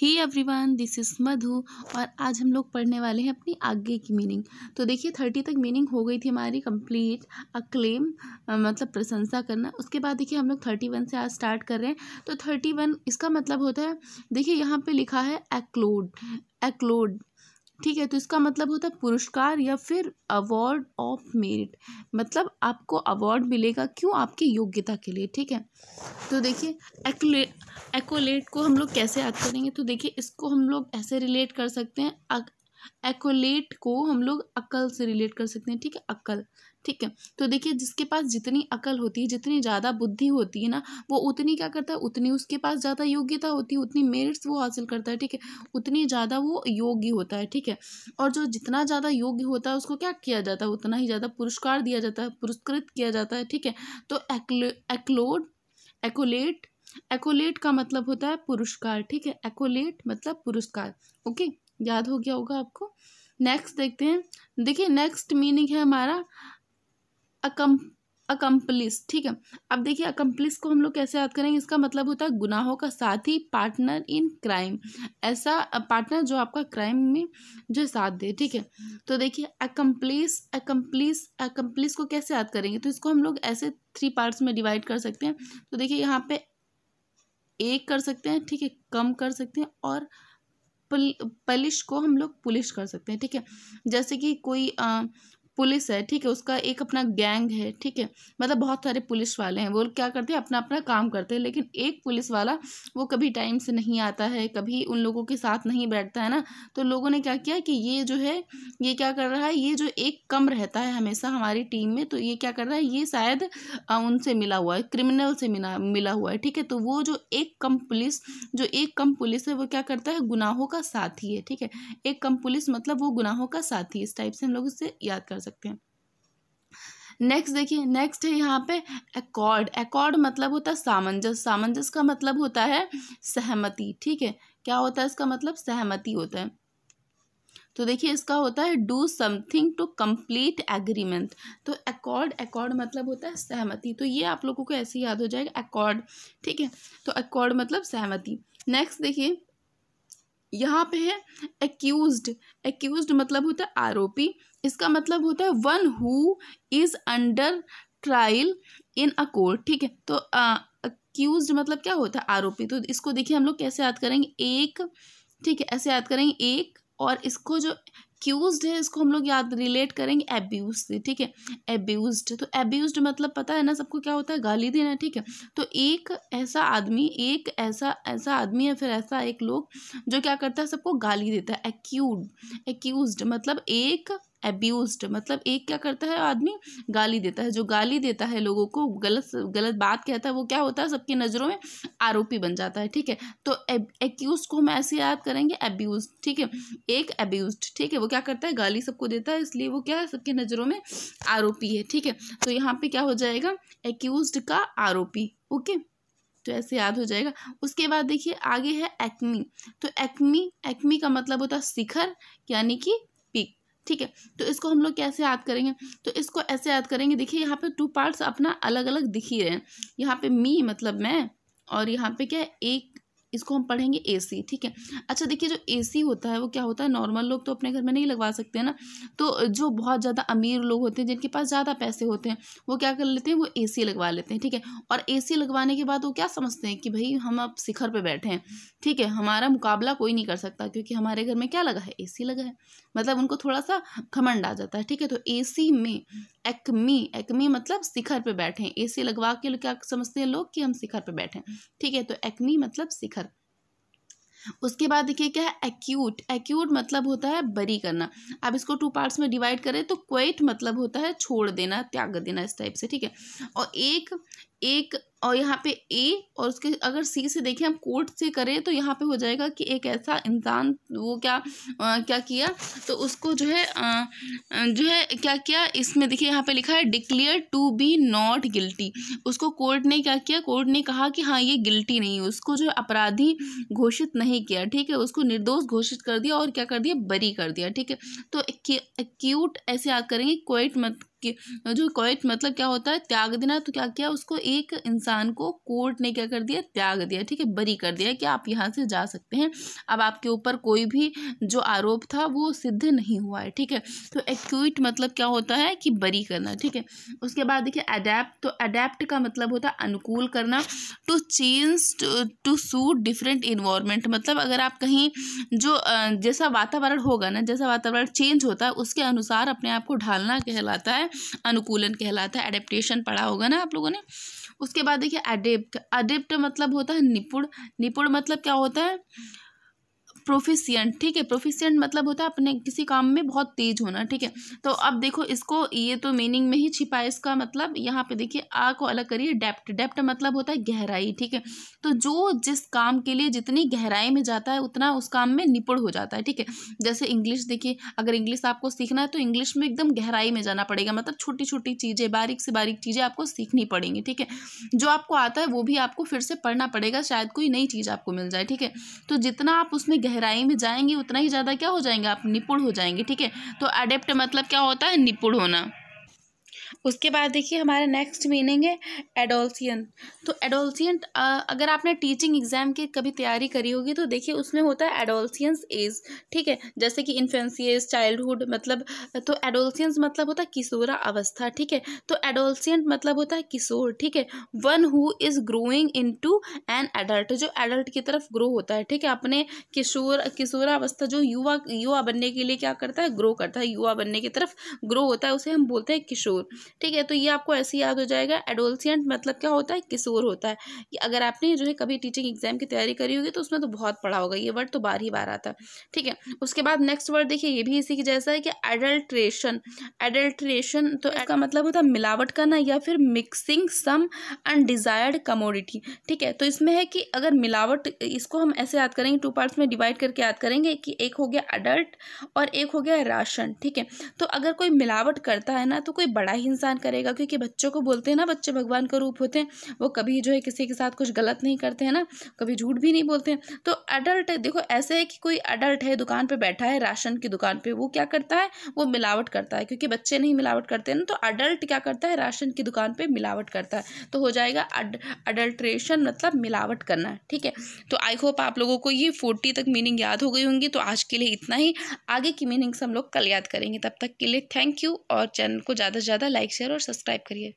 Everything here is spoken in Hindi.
he everyone this is Madhu और आज हम लोग पढ़ने वाले हैं अपनी आगे की मीनिंग तो देखिए थर्टी तक मीनिंग हो गई थी हमारी कंप्लीट अक्लेम मतलब प्रशंसा करना उसके बाद देखिए हम लोग थर्टी वन से आज स्टार्ट कर रहे हैं तो थर्टी वन इसका मतलब होता है देखिए यहाँ पे लिखा है एक्लोड एक्लोड ठीक है तो इसका मतलब होता है पुरस्कार या फिर अवार्ड ऑफ मेरिट मतलब आपको अवार्ड मिलेगा क्यों आपकी योग्यता के लिए ठीक है तो देखिए एकोलेट को हम लोग कैसे याद करेंगे तो देखिए इसको हम लोग ऐसे रिलेट कर सकते हैं एकोलेट को हम लोग अक्ल से रिलेट कर सकते हैं ठीक है अक्ल ठीक है तो देखिए जिसके पास जितनी अकल होती है जितनी ज़्यादा बुद्धि होती है ना वो उतनी क्या करता है उतनी उसके पास ज़्यादा योग्यता होती है उतनी मेरिट्स वो हासिल करता है ठीक है उतनी ज़्यादा वो योग्य होता है ठीक है और जो जितना ज़्यादा योग्य होता है उसको क्या किया जाता है उतना ही ज़्यादा पुरस्कार दिया जाता है पुरस्कृत किया जाता है ठीक है तो एक्लोड एकोलेट एकोलेट का मतलब होता है पुरस्कार ठीक है एकोलेट मतलब पुरस्कार ओके याद हो गया होगा आपको नेक्स्ट देखते हैं देखिए नेक्स्ट मीनिंग है हमारा अकम अकम्पलिस ठीक है अब देखिए अकम्पलिस को हम लोग कैसे याद करेंगे इसका मतलब होता है गुनाहों का साथी पार्टनर इन क्राइम ऐसा पार्टनर जो आपका क्राइम में जो साथ दे ठीक है तो देखिए अकम्पलिस अकम्पलिस अकम्पलिस को कैसे याद करेंगे तो इसको हम लोग ऐसे थ्री पार्ट्स में डिवाइड कर सकते हैं तो देखिए यहाँ पे एक कर सकते हैं ठीक है कम कर सकते हैं और पलिश को हम लोग पुलिश कर सकते हैं ठीक है जैसे कि कोई आ, पुलिस है ठीक है उसका एक अपना गैंग है ठीक है मतलब बहुत सारे पुलिस वाले हैं वो क्या करते हैं अपना अपना काम करते हैं लेकिन एक पुलिस वाला वो कभी टाइम से नहीं आता है कभी उन लोगों के साथ नहीं बैठता है ना तो लोगों ने क्या किया कि ये जो है ये क्या कर रहा है ये जो एक कम रहता है हमेशा हमारी टीम में तो ये क्या कर रहा है ये शायद उनसे मिला हुआ है क्रिमिनल से मिला मिला हुआ है ठीक है तो वो जो एक कम पुलिस जो एक कम पुलिस है वो क्या करता है गुनाहों का साथी है ठीक है एक कम पुलिस मतलब वो गुनाहों का साथी इस टाइप से हम लोग इसे याद कर सकते सकते हैं नेक्स्ट देखिए नेक्स्ट है यहाँ पे एकॉर्ड एकॉर्ड मतलब होता है सामंजस सामंजस का मतलब होता है सहमति ठीक है क्या होता है इसका मतलब सहमति होता है तो देखिए इसका होता है do something to complete agreement तो एकॉर्ड एकॉर्ड मतलब होता है सहमति तो ये आप लोगों को ऐसे याद हो जाएगा एकॉर्ड ठीक है तो एकॉर्ड मतलब सहमति नेक्स्ट देखिए यहाँ पे है एक्यूज्ड एक्यूज्ड मतलब होता है आरोपी इसका मतलब होता है one who is under trial in a court ठीक है तो अक्यूज मतलब क्या होता है आरोपी तो इसको देखिए हम लोग कैसे याद करेंगे एक ठीक है ऐसे याद करेंगे एक और इसको जो एक्यूज है इसको हम लोग याद रिलेट करेंगे एब्यूज से ठीक है एब्यूज तो एब्यूज मतलब पता है ना सबको क्या होता है गाली देना ठीक है तो एक ऐसा आदमी एक ऐसा ऐसा आदमी या फिर ऐसा एक लोग जो क्या करता है सबको गाली देता है एक्यूड एक्यूज मतलब एक एब्यूज मतलब एक क्या करता है आदमी गाली देता है जो गाली देता है लोगों को गलत गलत बात कहता है वो क्या होता है सबकी नज़रों में आरोपी बन जाता है ठीक है तो एक्यूज को हम ऐसे याद करेंगे एब्यूज ठीक है एक एब्यूज ठीक है वो क्या करता है गाली सबको देता है इसलिए वो क्या है सबकी नज़रों में आरोपी है ठीक है तो यहाँ पर क्या हो जाएगा एक्यूज का आरोपी ओके तो ऐसे याद हो जाएगा उसके बाद देखिए आगे है एक्मी तो एक्मी एक्मी का मतलब होता है शिखर यानी कि ठीक है तो इसको हम लोग कैसे याद करेंगे तो इसको ऐसे याद करेंगे देखिए यहाँ पे टू पार्ट्स अपना अलग अलग दिख ही रहे हैं यहाँ पे मी मतलब मैं और यहाँ पे क्या एक इसको हम पढ़ेंगे ए सी ठीक है अच्छा देखिए जो ए सी होता है वो क्या होता है नॉर्मल लोग तो अपने घर में नहीं लगवा सकते हैं ना तो जो बहुत ज़्यादा अमीर लोग होते हैं जिनके पास ज़्यादा पैसे होते हैं वो क्या कर लेते हैं वो ए सी लगवा लेते हैं ठीक है और ए सी लगवाने के बाद वो क्या समझते हैं कि भाई हम अब शिखर पर बैठे हैं ठीक है हमारा मुकाबला कोई नहीं कर सकता क्योंकि हमारे घर में क्या लगा है ए सी लगा है मतलब उनको थोड़ा सा घमंड आ जाता है ठीक है तो एसी में एक्मी एक्मी मतलब शिखर पे बैठे एसी लगवा के क्या समझते हैं लोग कि हम शिखर पे बैठे ठीक है तो एक्मी मतलब शिखर उसके बाद देखिए क्या है एक्यूट एक्यूट मतलब होता है बरी करना अब इसको टू पार्ट्स में डिवाइड करें तो क्वेट मतलब होता है छोड़ देना त्याग देना इस टाइप से ठीक है और एक एक और यहाँ पे ए और उसके अगर सी से देखें हम कोर्ट से करें तो यहाँ पे हो जाएगा कि एक ऐसा इंसान वो क्या आ, क्या किया तो उसको जो है आ, जो है क्या किया इसमें देखिए यहाँ पे लिखा है declare to be not guilty उसको कोर्ट ने क्या किया कोर्ट ने कहा कि हाँ ये गिल्टी नहीं है उसको जो है अपराधी घोषित नहीं किया ठीक है उसको निर्दोष घोषित कर दिया और क्या कर दिया बरी कर दिया ठीक है तो एक्यूट ऐसे याद करेंगे क्वेट मत कि जो कोयत मतलब क्या होता है त्याग देना तो क्या किया उसको एक इंसान को कोर्ट ने क्या कर दिया त्याग दिया ठीक है बरी कर दिया कि आप यहाँ से जा सकते हैं अब आपके ऊपर कोई भी जो आरोप था वो सिद्ध नहीं हुआ है ठीक है तो एक्यूट मतलब क्या होता है कि बरी करना ठीक है उसके बाद देखिए अडेप्ट तो अडेप्ट का मतलब होता है अनुकूल करना to change to suit different environment मतलब अगर आप कहीं जो जैसा वातावरण होगा ना जैसा वातावरण चेंज होता है उसके अनुसार अपने आप को ढालना कहलाता है है अनुकूलन कहलाता है एडेप्टेशन पढ़ा होगा ना आप लोगों ने उसके बाद देखिए अडेप्ट अडेप्ट मतलब होता है निपुण निपुण मतलब क्या होता है प्रोफिशियंट ठीक है प्रोफिशियंट मतलब होता है अपने किसी काम में बहुत तेज होना ठीक है तो अब देखो इसको ये तो मीनिंग में ही छिपा है इसका मतलब यहाँ पे देखिए आ को अलग करिए डेप्ट डेप्ट मतलब होता है गहराई ठीक है तो जो जिस काम के लिए जितनी गहराई में जाता है उतना उस काम में निपुण हो जाता है ठीक है जैसे इंग्लिश देखिए अगर इंग्लिश आपको सीखना है तो इंग्लिश में एकदम गहराई में जाना पड़ेगा मतलब छोटी छोटी चीज़ें बारीक से बारीक चीज़ें आपको सीखनी पड़ेंगी ठीक है जो आपको आता है वो भी आपको फिर से पढ़ना पड़ेगा शायद कोई नई चीज़ आपको मिल जाए ठीक है तो जितना आप उसमें गहरा गहराई में जाएंगे उतना ही ज़्यादा क्या हो जाएंगे आप निपुण हो जाएंगे ठीक है तो अडेप्ट मतलब क्या होता है निपुण होना उसके बाद देखिए हमारा नेक्स्ट मीनिंग है एडोल्सियन तो एडोल्सियन अगर आपने टीचिंग एग्ज़ाम की कभी तैयारी करी होगी तो देखिए उसमें होता है एडोल्सियंस एज ठीक है जैसे कि इन्फेंसी एज चाइल्डहुड मतलब तो एडोल्सियंस मतलब होता है किशोरा अवस्था ठीक है तो एडोल्सियंट मतलब होता है किशोर ठीक है one who is growing in to an adult जो एडल्ट की तरफ ग्रो होता है ठीक है अपने किशोर किशोरावस्था जो युवा युवा बनने के लिए क्या करता है ग्रो करता है युवा बनने की तरफ ग्रो होता है उसे हम बोलते हैं किशोर ठीक है तो ये आपको ऐसे याद हो जाएगा एडोलसियंट मतलब क्या होता है किशोर होता है अगर आपने जो है कभी टीचिंग एग्जाम की तैयारी करी होगी तो उसमें तो बहुत पढ़ा होगा ये वर्ड तो बार ही बार आता है ठीक है उसके बाद नेक्स्ट वर्ड देखिए ये भी इसी की जैसा है कि एडल्ट्रेशन एडल्ट्रेशन तो इसका मतलब होता है मिलावट करना या फिर मिक्सिंग सम अनडिजायर्ड कमोडिटी ठीक है तो इसमें है कि अगर मिलावट इसको हम ऐसे याद करेंगे टू पार्ट्स में डिवाइड करके याद करेंगे कि एक हो गया अडल्ट और एक हो गया राशन ठीक है तो अगर कोई मिलावट करता है ना तो कोई बड़ा ही इंसान करेगा क्योंकि बच्चों को बोलते हैं ना बच्चे भगवान का रूप होते हैं वो कभी जो है किसी के साथ कुछ गलत नहीं करते हैं ना कभी झूठ भी नहीं बोलते हैं तो अडल्ट देखो ऐसे है कि कोई अडल्ट है दुकान पर बैठा है राशन की दुकान पर वो क्या करता है वो मिलावट करता है क्योंकि बच्चे नहीं मिलावट करते ना तो अडल्ट क्या करता है राशन की दुकान पर मिलावट करता है तो हो जाएगा अडल्ट्रेशन मतलब मिलावट करना ठीक है तो आई होप आप लोगों को ये फोर्टी तक मीनिंग याद हो गई होंगी तो आज के लिए इतना ही आगे की मीनिंग्स हम लोग कल याद करेंगे तब तक के लिए थैंक यू और चैनल को ज़्यादा से ज़्यादा लाइक शेयर और सब्सक्राइब करिए